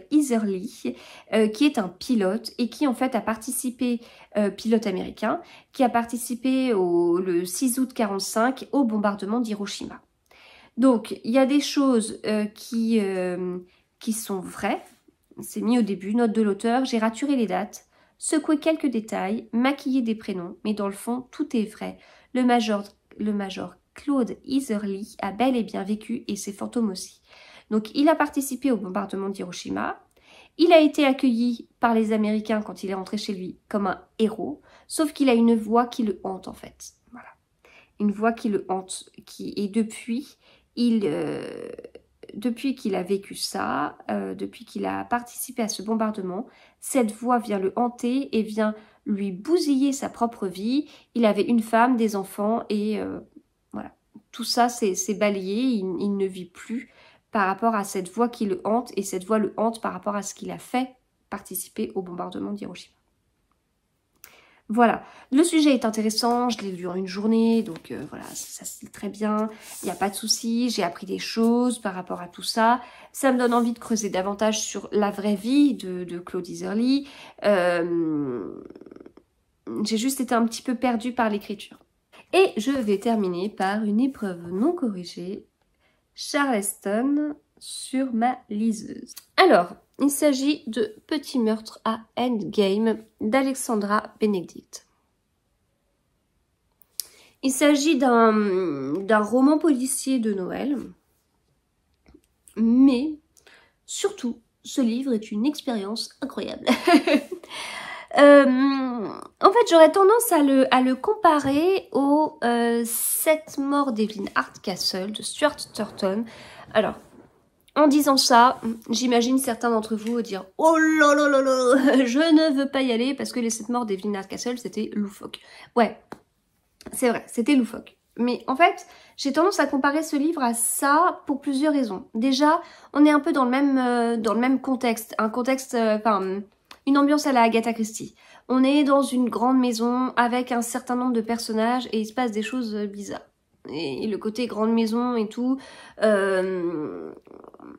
euh, qui est un pilote et qui en fait a participé, euh, pilote américain, qui a participé au, le 6 août 45 au bombardement d'Hiroshima. Donc il y a des choses euh, qui, qui sont vraies. C'est mis au début, note de l'auteur, j'ai raturé les dates, secoué quelques détails, maquillé des prénoms, mais dans le fond, tout est vrai. Le major, le major Claude Iserly a bel et bien vécu et ses fantômes aussi. Donc il a participé au bombardement d'Hiroshima. Il a été accueilli par les Américains quand il est rentré chez lui comme un héros, sauf qu'il a une voix qui le hante en fait. Voilà. Une voix qui le hante. Qui... Et depuis, il, euh, depuis qu'il a vécu ça, euh, depuis qu'il a participé à ce bombardement, cette voix vient le hanter et vient lui bousiller sa propre vie. Il avait une femme, des enfants et euh, voilà. Tout ça, c'est balayé, il, ne vit plus par rapport à cette voix qui le hante et cette voix le hante par rapport à ce qu'il a fait participer au bombardement d'Hiroshima. Voilà, le sujet est intéressant, je l'ai lu en une journée, donc euh, voilà, ça se lit très bien, il n'y a pas de souci, j'ai appris des choses par rapport à tout ça. Ça me donne envie de creuser davantage sur la vraie vie de, Claude euh, j'ai juste été un petit peu perdue par l'écriture. Et je vais terminer par une épreuve non corrigée Charleston sur ma liseuse. Alors, il s'agit de Petit meurtre à Endgame d'Alexandra Benedict. Il s'agit d'un roman policier de Noël, mais surtout, ce livre est une expérience incroyable. <laughs> Euh, en fait, j'aurais tendance à le, comparer au euh, 7 morts d'Evelyn Hardcastle de Stuart Turton. Alors, en disant ça, j'imagine certains d'entre vous dire « Oh là là là là, <laughs> je ne veux pas y aller parce que les Sept morts d'Evelyn Hardcastle, c'était loufoque. » Ouais, c'est vrai, c'était loufoque. Mais en fait, j'ai tendance à comparer ce livre à ça pour plusieurs raisons. Déjà, on est un peu dans le même, euh, dans le même contexte, un contexte, euh, enfin, une ambiance à la Agatha Christie. On est dans une grande maison avec un certain nombre de personnages et il se passe des choses euh, bizarres. Et le côté grande maison et tout. Euh...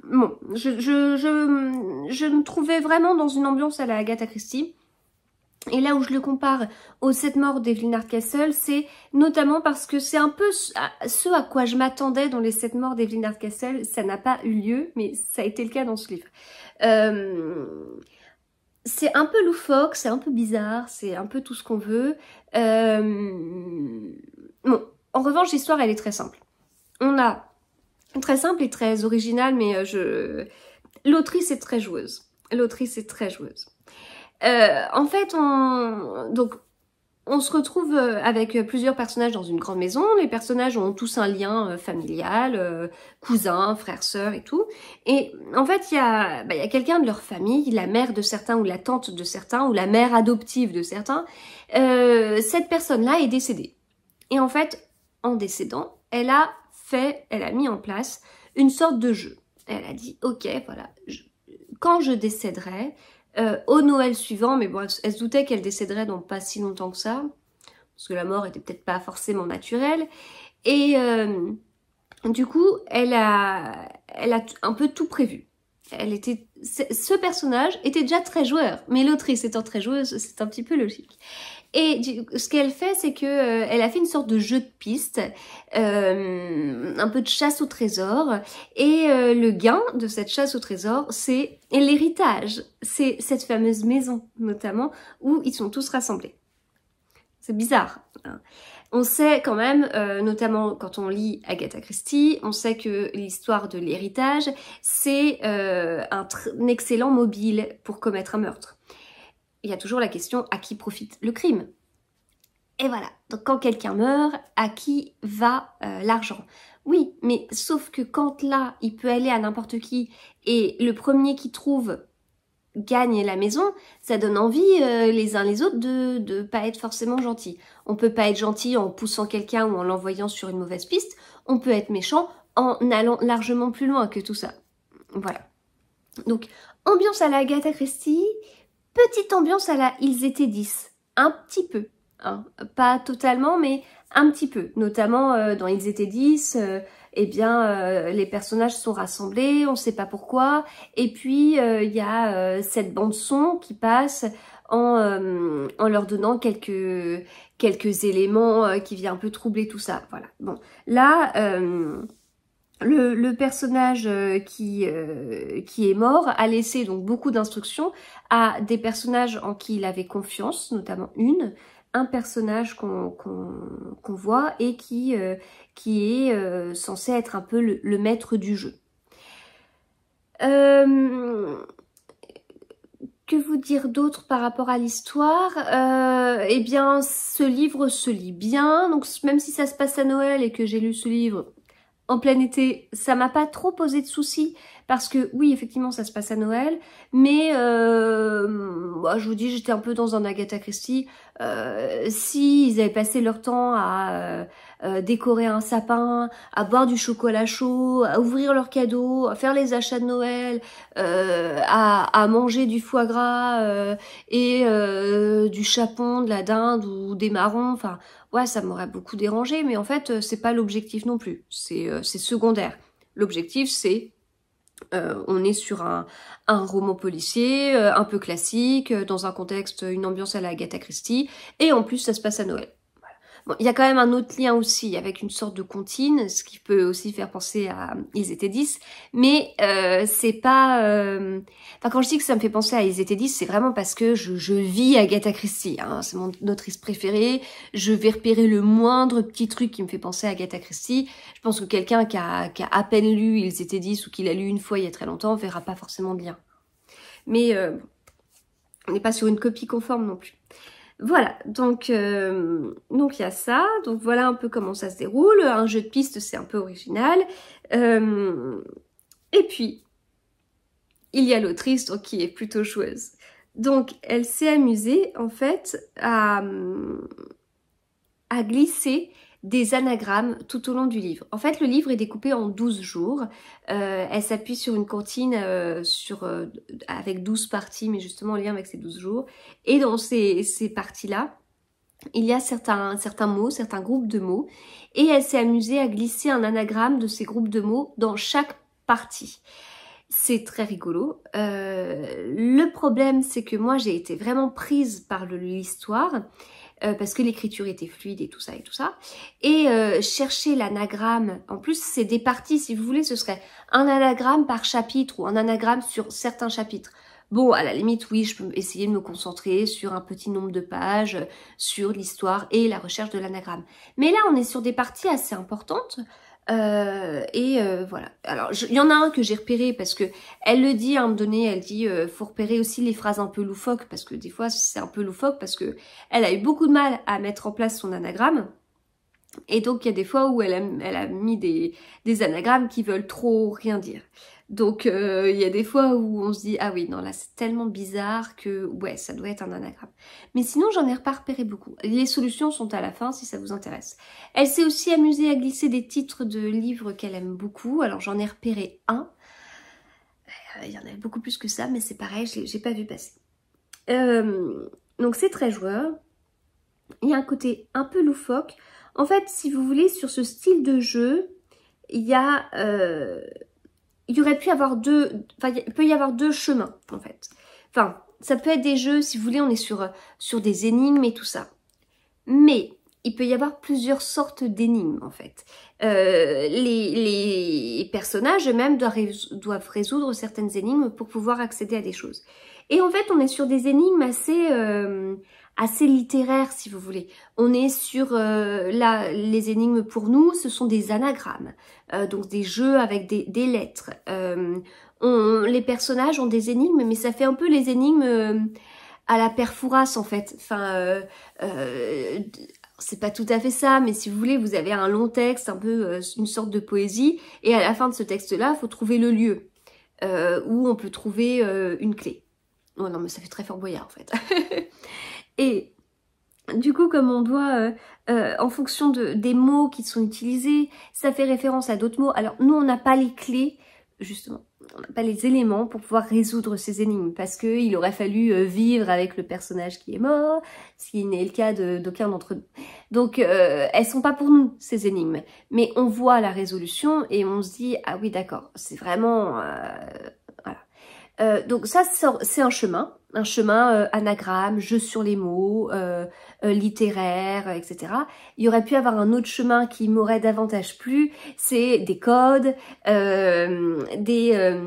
Bon, je, je, me trouvais vraiment dans une ambiance à la Agatha Christie. Et là où je le compare aux 7 morts d'Evelyn Hardcastle, c'est notamment parce que c'est un peu ce à quoi je m'attendais dans les 7 morts d'Evelyn Hardcastle. Ça n'a pas eu lieu, mais ça a été le cas dans ce livre. Euh c'est un peu loufoque, c'est un peu bizarre, c'est un peu tout ce qu'on veut. Euh, bon, en revanche, l'histoire, elle est très simple. On a très simple et très original, mais euh, je l'autrice est très joueuse. L'autrice est très joueuse. Euh, en fait, on donc on se retrouve euh, avec euh, plusieurs personnages dans une grande maison. Les personnages ont tous un lien euh, familial, cousins, frères, sœurs et tout. Et en fait, bah, il y a, quelqu'un de leur famille, la mère de certains ou la tante de certains ou la mère adoptive de certains. cette personne-là est décédée. Et en fait, en décédant, elle a fait, elle a mis en place une sorte de jeu. Elle a dit, ok, voilà, quand je décéderai, euh, au Noël suivant, mais bon, elle, se doutait qu'elle décéderait dans pas si longtemps que ça, parce que la mort était peut-être pas forcément naturelle. Et euh, du coup, elle a, elle a un peu tout prévu. Elle était, ce personnage était déjà très joueur, mais l'autrice étant très joueuse, c'est un petit peu logique. Et ce qu'elle fait, c'est que euh, elle a fait une sorte de jeu de piste, euh, un peu de chasse au trésor. Et euh, le gain de cette chasse au trésor, c'est l'héritage. C'est cette fameuse maison, notamment, où ils sont tous rassemblés. C'est bizarre. Hein. On sait quand même, notamment quand on lit Agatha Christie, on sait que l'histoire de l'héritage, c'est un, excellent mobile pour commettre un meurtre il y a toujours la question à qui profite le crime. Et voilà, donc quand quelqu'un meurt, à qui va euh, l'argent Oui, mais sauf que quand là, il peut aller à n'importe qui et le premier qui trouve gagne la maison, ça donne envie euh, les uns les autres de ne pas être forcément gentil. On peut pas être gentil en poussant quelqu'un ou en l'envoyant sur une mauvaise piste, on peut être méchant en allant largement plus loin que tout ça. Voilà. Donc, ambiance à la Agatha Christie, Petite ambiance à la Ils étaient 10. Un petit peu. Hein. Pas totalement, mais un petit peu. Notamment euh, dans Ils étaient 10, euh, eh bien, euh, les personnages sont rassemblés, on ne sait pas pourquoi. Et puis, il y a cette bande-son qui passe en, leur donnant quelques, quelques éléments qui vient un peu troubler tout ça. Voilà. Bon, là le, personnage euh, qui, euh, qui est mort a laissé donc beaucoup d'instructions à des personnages en qui il avait confiance, notamment une, un personnage qu'on voit et qui, euh, qui est censé être un peu le, maître du jeu. que vous dire d'autre par rapport à l'histoire Eh bien, ce livre se lit bien, donc même si ça se passe à Noël et que j'ai lu ce livre en plein été, ça m'a pas trop posé de soucis parce que oui, effectivement, ça se passe à Noël, mais euh, bah, je vous dis, j'étais un peu dans un Agatha Christie. Euh, si avaient passé leur temps à euh, euh, décorer un sapin, à boire du chocolat chaud, à ouvrir leurs cadeaux, à faire les achats de Noël, euh, à, à, manger du foie gras euh, et du chapon, de la dinde ou des marrons, enfin, ouais, ça m'aurait beaucoup dérangé, mais en fait, c'est pas l'objectif non plus, c'est secondaire. L'objectif, c'est euh, on est sur un, roman policier, euh, un peu classique, euh, dans un contexte, une ambiance à la Agatha Christie, et en plus ça se passe à Noël il y a quand même un autre lien aussi avec une sorte de comptine, ce qui peut aussi faire penser à Ils étaient 10, mais euh, c'est pas... Euh, enfin, quand je dis que ça me fait penser à Ils étaient 10, c'est vraiment parce que je, je vis Agatha Christie, hein, c'est mon autrice préférée, je vais repérer le moindre petit truc qui me fait penser à Agatha Christie. Je pense que quelqu'un qui a, qui a à peine lu Ils étaient 10 ou qui l'a lu une fois il y a très longtemps verra pas forcément bien. Mais euh, on n'est pas sur une copie conforme non plus. Voilà, donc euh, donc il y a ça, donc voilà un peu comment ça se déroule. Un jeu de piste, c'est un peu original. Euh, et puis il y a l'autrice qui est plutôt joueuse. Donc elle s'est amusée en fait à euh, à glisser des anagrammes tout au long du livre. En fait, le livre est découpé en 12 jours. Euh, elle s'appuie sur une cantine euh, sur, euh, avec 12 parties, mais justement en lien avec ces 12 jours. Et dans ces, parties-là, il y a certains, certains mots, certains groupes de mots. Et elle s'est amusée à glisser un anagramme de ces groupes de mots dans chaque partie. C'est très rigolo. le problème, c'est que moi, j'ai été vraiment prise par l'histoire. Euh, parce que l'écriture était fluide et tout ça et tout ça. Et euh, chercher l'anagramme, en plus c'est des parties si vous voulez, ce serait un anagramme par chapitre ou un anagramme sur certains chapitres. Bon, à la limite, oui, je peux essayer de me concentrer sur un petit nombre de pages, euh, sur l'histoire et la recherche de l'anagramme. Mais là, on est sur des parties assez importantes euh, et euh, voilà. Alors, il y en a un que j'ai repéré parce que elle le dit à un moment donné, elle dit euh, faut repérer aussi les phrases un peu loufoques parce que des fois c'est un peu loufoque parce que elle a eu beaucoup de mal à mettre en place son anagramme. Et donc il y a des fois où elle a, elle a mis des, des, anagrammes qui veulent trop rien dire. Donc euh, il y a des fois où on se dit ah oui non là c'est tellement bizarre que ouais ça doit être un anagramme. Mais sinon j'en ai repéré beaucoup. Les solutions sont à la fin si ça vous intéresse. Elle s'est aussi amusée à glisser des titres de livres qu'elle aime beaucoup. Alors j'en ai repéré un. Euh, il y en avait beaucoup plus que ça mais c'est pareil j'ai pas vu passer. Euh, donc c'est très joueur. Il y a un côté un peu loufoque. En fait si vous voulez sur ce style de jeu il y a il y aurait pu avoir deux, il peut y avoir deux chemins, en fait. Enfin, ça peut être des jeux, si vous voulez, on est sur, euh, sur des énigmes et tout ça. Mais il peut y avoir plusieurs sortes d'énigmes en fait. Euh, les, personnages eux-mêmes doivent, résoudre certaines énigmes pour pouvoir accéder à des choses. Et en fait, on est sur des énigmes assez, euh, assez littéraire, si vous voulez. On est sur, euh, là, les énigmes pour nous, ce sont des anagrammes, euh, donc des jeux avec des, des lettres. Euh, on, les personnages ont des énigmes, mais ça fait un peu les énigmes euh, à la perfouras, en fait. Enfin, euh, c'est pas tout à fait ça, mais si vous voulez, vous avez un long texte, un peu une sorte de poésie, et à la fin de ce texte-là, il faut trouver le lieu où on peut trouver une clé. Oh non, mais ça fait très fort boyard, en fait. <laughs> Et du coup, comme on doit, euh, euh, en fonction de, des mots qui sont utilisés, ça fait référence à d'autres mots. Alors nous, on n'a pas les clés, justement, on n'a pas les éléments pour pouvoir résoudre ces énigmes, parce qu'il aurait fallu euh, vivre avec le personnage qui est mort, ce qui n'est le cas d'aucun d'entre nous. Donc, euh, elles sont pas pour nous, ces énigmes. Mais on voit la résolution et on se dit, ah oui, d'accord, c'est vraiment... voilà. donc ça, c'est un chemin, un chemin euh, anagramme, jeu sur les mots, euh, euh, littéraire, etc. Il y aurait pu avoir un autre chemin qui m'aurait davantage plu, c'est des codes, des,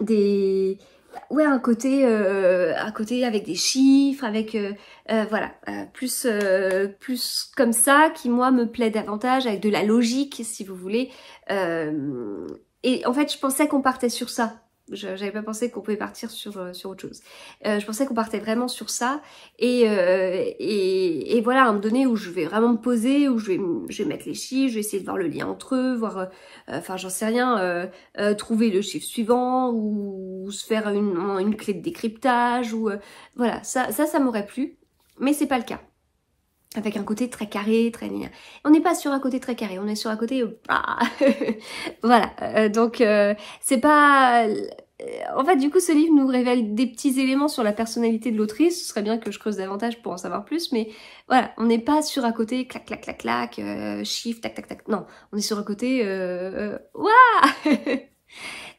des, ouais, un côté, un côté avec des chiffres, avec, voilà, plus, plus comme ça qui moi me plaît davantage, avec de la logique, si vous voulez. et en fait, je pensais qu'on partait sur ça je n'avais pas pensé qu'on pouvait partir sur, euh, sur autre chose. Euh, je pensais qu'on partait vraiment sur ça. Euh, et, et, voilà, à un moment donné où je vais vraiment me poser, où je vais, je vais mettre les chiffres, je vais essayer de voir le lien entre eux, voir, enfin j'en sais rien, trouver le chiffre suivant ou, se faire une, une, clé de décryptage. ou Voilà, ça, ça, ça m'aurait plu, mais c'est pas le cas avec un côté très carré, très... On n'est pas sur un côté très carré, on est sur un côté... Ah <laughs> voilà, euh, donc euh, c'est pas... Euh, en fait, du coup, ce livre nous révèle des petits éléments sur la personnalité de l'autrice. Ce serait bien que je creuse davantage pour en savoir plus, mais voilà, on n'est pas sur un côté clac, clac, clac, clac, euh, chiffre, tac, tac, tac. Non, on est sur un côté... Waouh <laughs>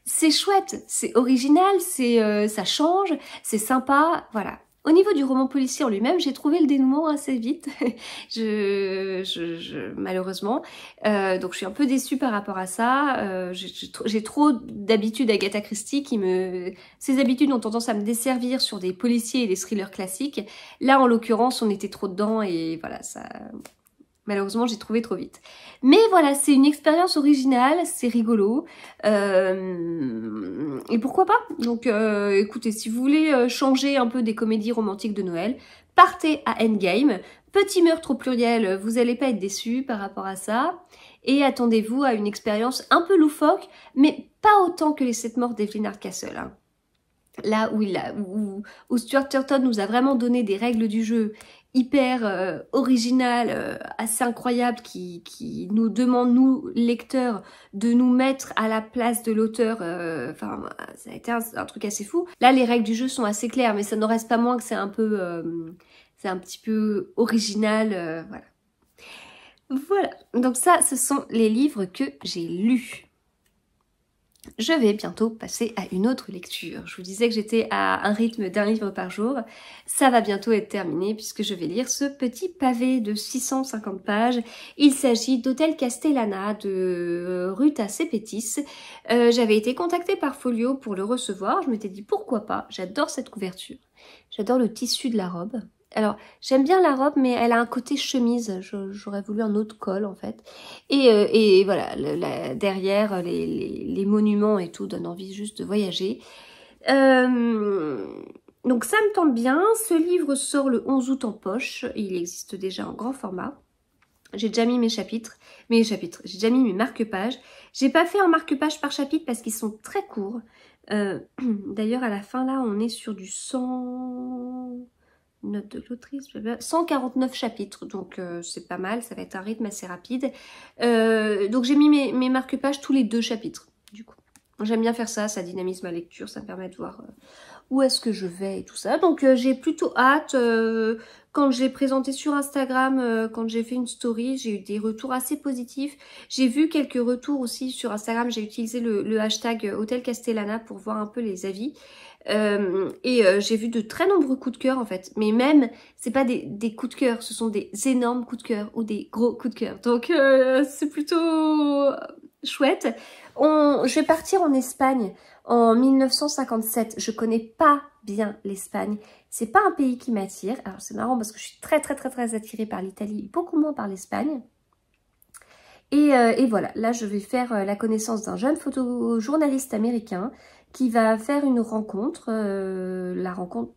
C'est chouette, c'est original, c'est ça change, c'est sympa, voilà. Au niveau du roman policier en lui-même, j'ai trouvé le dénouement assez vite, <laughs> je, je, malheureusement. Euh, donc je suis un peu déçue par rapport à ça. Euh, j'ai trop d'habitudes Agatha Christie qui me... Ces habitudes ont tendance à me desservir sur des policiers et des thrillers classiques. Là, en l'occurrence, on était trop dedans et voilà, ça... Malheureusement, j'ai trouvé trop vite. Mais voilà, c'est une expérience originale, c'est rigolo. Euh, et pourquoi pas Donc euh, écoutez, si vous voulez euh, changer un peu des comédies romantiques de Noël, partez à Endgame. Petit meurtre au pluriel, vous n'allez pas être déçu par rapport à ça. Et attendez-vous à une expérience un peu loufoque, mais pas autant que les sept morts d'Evelyn Hardcastle. Hein. là où, où, Stuart Turton nous a vraiment donné des règles du jeu hyper euh, original, euh, assez incroyable, qui, qui, nous demande, nous, lecteurs, de nous mettre à la place de l'auteur. Euh, enfin, ça a été un, truc assez fou. Là, les règles du jeu sont assez claires, mais ça n'en reste pas moins que c'est un peu... c'est un petit peu original, voilà. Voilà, donc ça, ce sont les livres que j'ai lus. Je vais bientôt passer à une autre lecture. Je vous disais que j'étais à un rythme d'un livre par jour. Ça va bientôt être terminé puisque je vais lire ce petit pavé de 650 pages. Il s'agit d'Hôtel Castellana de euh, Ruta Sepetis. Euh, j'avais été contactée par Folio pour le recevoir. Je m'étais dit pourquoi pas. J'adore cette couverture. J'adore le tissu de la robe alors, j'aime bien la robe, mais elle a un côté chemise. J'aurais voulu un autre col, en fait. Et, euh, voilà, derrière, les, monuments et tout donnent envie juste de voyager. Euh, donc, ça me tente bien. Ce livre sort le 11 août en poche. Il existe déjà en grand format. J'ai déjà mis mes chapitres, mes chapitres, j'ai déjà mis mes marque-pages. J'ai pas fait un marque-page par chapitre parce qu'ils sont très courts. Euh, <clears throat> d'ailleurs, à la fin, là, on est sur du 100... Note de l'autrice, 149 chapitres, donc euh, c'est pas mal, ça va être un rythme assez rapide. Euh, donc j'ai mis mes, marque-pages tous les deux chapitres, du coup. J'aime bien faire ça, ça dynamise ma lecture, ça me permet de voir euh, où est-ce que je vais et tout ça. Donc j'ai plutôt hâte, quand j'ai présenté sur Instagram, quand j'ai fait une story, j'ai eu des retours assez positifs. J'ai vu quelques retours aussi sur Instagram, j'ai utilisé le, le hashtag Hôtel Castellana pour voir un peu les avis. Euh, et euh, j'ai vu de très nombreux coups de cœur en fait. Mais même, c'est pas des, des, coups de cœur, ce sont des énormes coups de cœur ou des gros coups de cœur. Donc euh, c'est plutôt chouette. On, je vais partir en Espagne en 1957. Je connais pas bien l'Espagne. C'est pas un pays qui m'attire. Alors c'est marrant parce que je suis très très très très attirée par l'Italie, beaucoup moins par l'Espagne. Et, et, voilà, là je vais faire la connaissance d'un jeune photojournaliste américain qui va faire une rencontre, euh, la rencontre,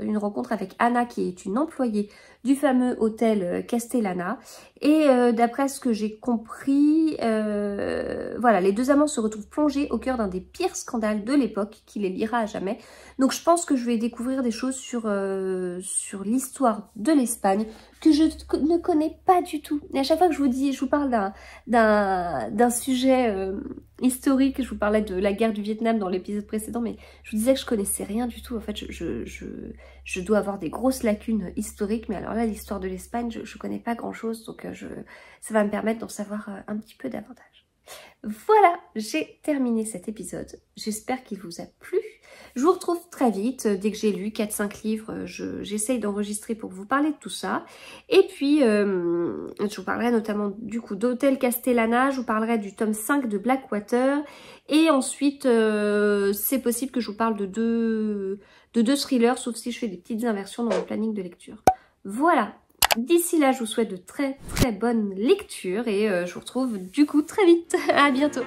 une rencontre avec Anna qui est une employée du fameux hôtel euh, Castellana et euh, d'après ce que j'ai compris, euh, voilà, les deux amants se retrouvent plongés au cœur d'un des pires scandales de l'époque qui les liera à jamais. Donc je pense que je vais découvrir des choses sur, euh, sur l'histoire de l'Espagne que je ne connais pas du tout. Et à chaque fois que je vous dis, je vous parle d'un sujet historique, je vous parlais de la guerre du Vietnam dans l'épisode précédent, mais je vous disais que je connaissais rien du tout. En fait, je, je, je, dois avoir des grosses lacunes historiques, mais alors là, l'histoire de l'Espagne, je, ne connais pas grand-chose, donc ça va me permettre d'en savoir euh, un petit peu davantage. Voilà, j'ai terminé cet épisode. J'espère qu'il vous a plu. Je vous retrouve très vite. Dès que j'ai lu 4-5 livres, j'essaye d'enregistrer pour vous parler de tout ça. Et puis, euh, je vous parlerai notamment du coup d'Hôtel Castellana, je vous parlerai du tome 5 de Blackwater. Et ensuite, euh, c'est possible que je vous parle de deux, de deux thrillers, sauf si je fais des petites inversions dans mon planning de lecture. Voilà, D'ici là, je vous souhaite de très très bonnes lectures et euh, je vous retrouve du coup très vite. <laughs> à bientôt.